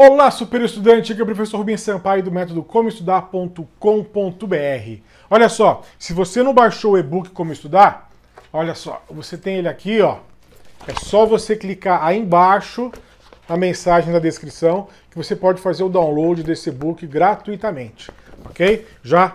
Olá, super estudante! Aqui é o professor Rubens Sampaio do método comoestudar.com.br. Olha só, se você não baixou o e-book Como Estudar, olha só, você tem ele aqui, ó. É só você clicar aí embaixo na mensagem da descrição que você pode fazer o download desse e-book gratuitamente, ok? Já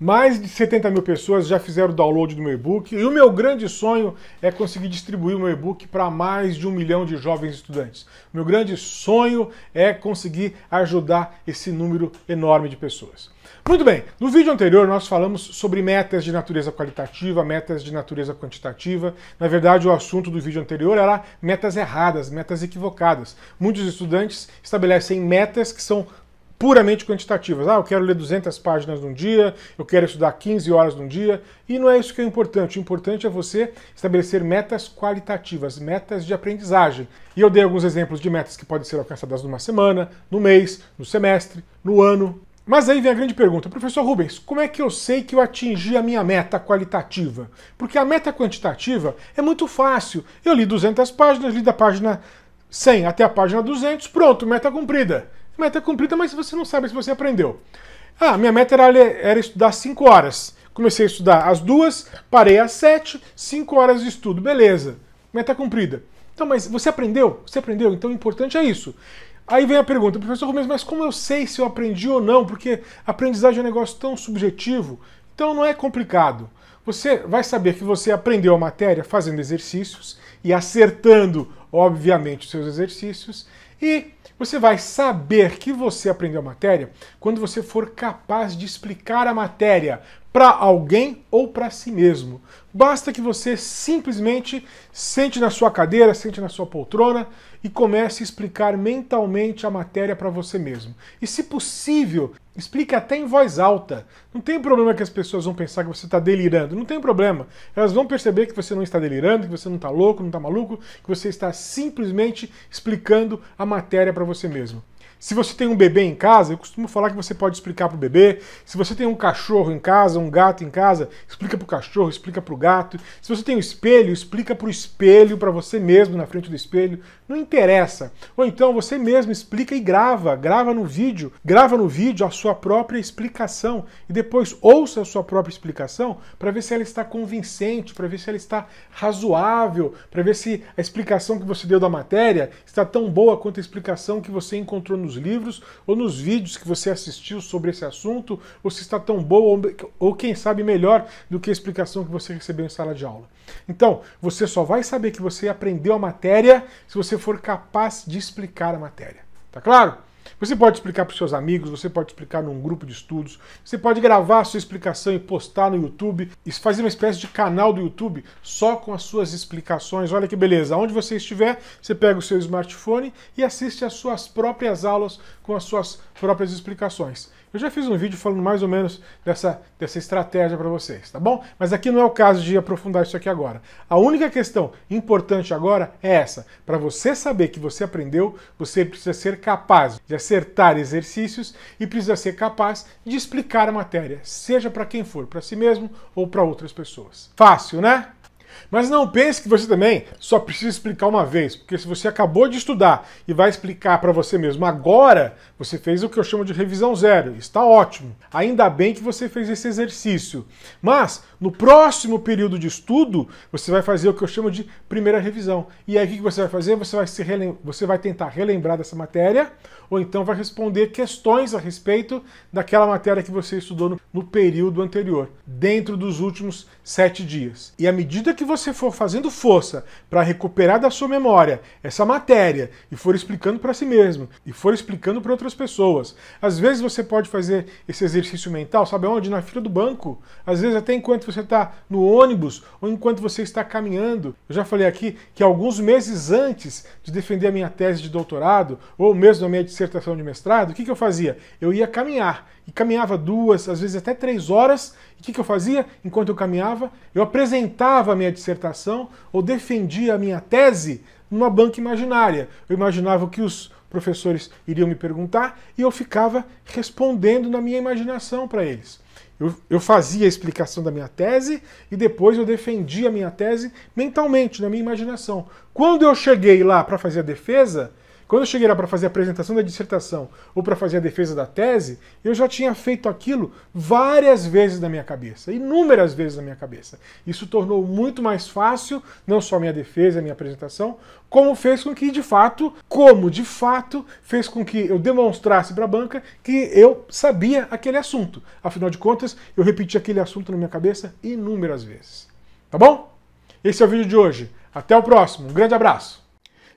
mais de 70 mil pessoas já fizeram o download do meu e-book e o meu grande sonho é conseguir distribuir o meu e-book para mais de um milhão de jovens estudantes. Meu grande sonho é conseguir ajudar esse número enorme de pessoas. Muito bem, no vídeo anterior nós falamos sobre metas de natureza qualitativa, metas de natureza quantitativa. Na verdade, o assunto do vídeo anterior era metas erradas, metas equivocadas. Muitos estudantes estabelecem metas que são puramente quantitativas. Ah, eu quero ler 200 páginas num dia, eu quero estudar 15 horas num dia, e não é isso que é importante. O importante é você estabelecer metas qualitativas, metas de aprendizagem. E eu dei alguns exemplos de metas que podem ser alcançadas numa semana, no mês, no semestre, no ano. Mas aí vem a grande pergunta, professor Rubens, como é que eu sei que eu atingi a minha meta qualitativa? Porque a meta quantitativa é muito fácil. Eu li 200 páginas, li da página 100 até a página 200, pronto, meta cumprida. Meta cumprida, mas você não sabe se você aprendeu. Ah, minha meta era, era estudar 5 horas. Comecei a estudar às duas, parei às 7, 5 horas de estudo, beleza. Meta cumprida. Então, mas você aprendeu? Você aprendeu? Então o importante é isso. Aí vem a pergunta, professor Rubens, mas como eu sei se eu aprendi ou não? Porque aprendizagem é um negócio tão subjetivo, então não é complicado. Você vai saber que você aprendeu a matéria fazendo exercícios e acertando, obviamente, os seus exercícios e você vai saber que você aprendeu a matéria quando você for capaz de explicar a matéria para alguém ou para si mesmo. Basta que você simplesmente sente na sua cadeira, sente na sua poltrona e comece a explicar mentalmente a matéria para você mesmo. E se possível, explique até em voz alta. Não tem problema que as pessoas vão pensar que você está delirando, não tem problema. Elas vão perceber que você não está delirando, que você não está louco, não está maluco, que você está simplesmente explicando a matéria para você mesmo. Se você tem um bebê em casa, eu costumo falar que você pode explicar para o bebê. Se você tem um cachorro em casa, um gato em casa, explica para o cachorro, explica para o gato. Se você tem um espelho, explica para o espelho, para você mesmo na frente do espelho. Não interessa. Ou então você mesmo explica e grava. Grava no vídeo. Grava no vídeo a sua própria explicação. E depois ouça a sua própria explicação para ver se ela está convincente, para ver se ela está razoável, para ver se a explicação que você deu da matéria está tão boa quanto a explicação que você encontrou no nos livros ou nos vídeos que você assistiu sobre esse assunto, ou se está tão boa ou, quem sabe melhor do que a explicação que você recebeu em sala de aula. Então, você só vai saber que você aprendeu a matéria se você for capaz de explicar a matéria. Tá claro? Você pode explicar para os seus amigos, você pode explicar num grupo de estudos, você pode gravar a sua explicação e postar no YouTube, e fazer uma espécie de canal do YouTube só com as suas explicações. Olha que beleza! Onde você estiver, você pega o seu smartphone e assiste as suas próprias aulas com as suas próprias explicações. Eu já fiz um vídeo falando mais ou menos dessa, dessa estratégia para vocês, tá bom? Mas aqui não é o caso de aprofundar isso aqui agora. A única questão importante agora é essa. Para você saber que você aprendeu, você precisa ser capaz de acertar exercícios e precisa ser capaz de explicar a matéria, seja para quem for, para si mesmo ou para outras pessoas. Fácil, né? Mas não pense que você também só precisa explicar uma vez, porque se você acabou de estudar e vai explicar para você mesmo agora, você fez o que eu chamo de revisão zero. Está ótimo. Ainda bem que você fez esse exercício. Mas no próximo período de estudo, você vai fazer o que eu chamo de primeira revisão. E aí o que você vai fazer? Você vai, se relem... você vai tentar relembrar dessa matéria ou então vai responder questões a respeito daquela matéria que você estudou no, no período anterior, dentro dos últimos sete dias. E à medida que que você for fazendo força para recuperar da sua memória essa matéria e for explicando para si mesmo e for explicando para outras pessoas, às vezes você pode fazer esse exercício mental, sabe onde? Na fila do banco. Às vezes até enquanto você está no ônibus ou enquanto você está caminhando. Eu já falei aqui que alguns meses antes de defender a minha tese de doutorado ou mesmo a minha dissertação de mestrado, o que, que eu fazia? Eu ia caminhar e caminhava duas, às vezes até três horas. E o que, que eu fazia enquanto eu caminhava? Eu apresentava a minha dissertação ou defendia a minha tese numa banca imaginária. Eu imaginava o que os professores iriam me perguntar e eu ficava respondendo na minha imaginação para eles. Eu, eu, fazia a explicação da minha tese e depois eu defendia a minha tese mentalmente, na minha imaginação. Quando eu cheguei lá para fazer a defesa, quando eu cheguei lá para fazer a apresentação da dissertação ou para fazer a defesa da tese, eu já tinha feito aquilo várias vezes na minha cabeça, inúmeras vezes na minha cabeça. Isso tornou muito mais fácil não só a minha defesa, a minha apresentação, como fez com que de fato, como de fato fez com que eu demonstrasse para a banca que eu sabia aquele assunto. Afinal de contas, eu repeti aquele assunto na minha cabeça inúmeras vezes. Tá bom? Esse é o vídeo de hoje. Até o próximo. Um grande abraço.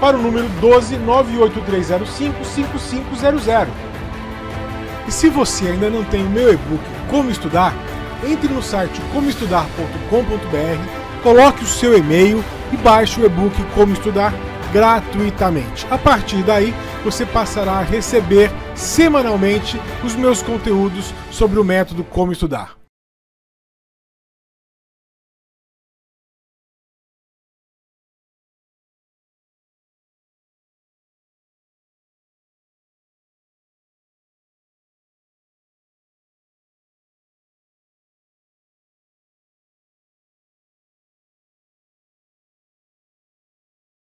para o número 12 5500. E se você ainda não tem o meu e-book Como Estudar, entre no site comoestudar.com.br, coloque o seu e-mail e baixe o e-book Como Estudar gratuitamente. A partir daí, você passará a receber semanalmente os meus conteúdos sobre o método Como Estudar.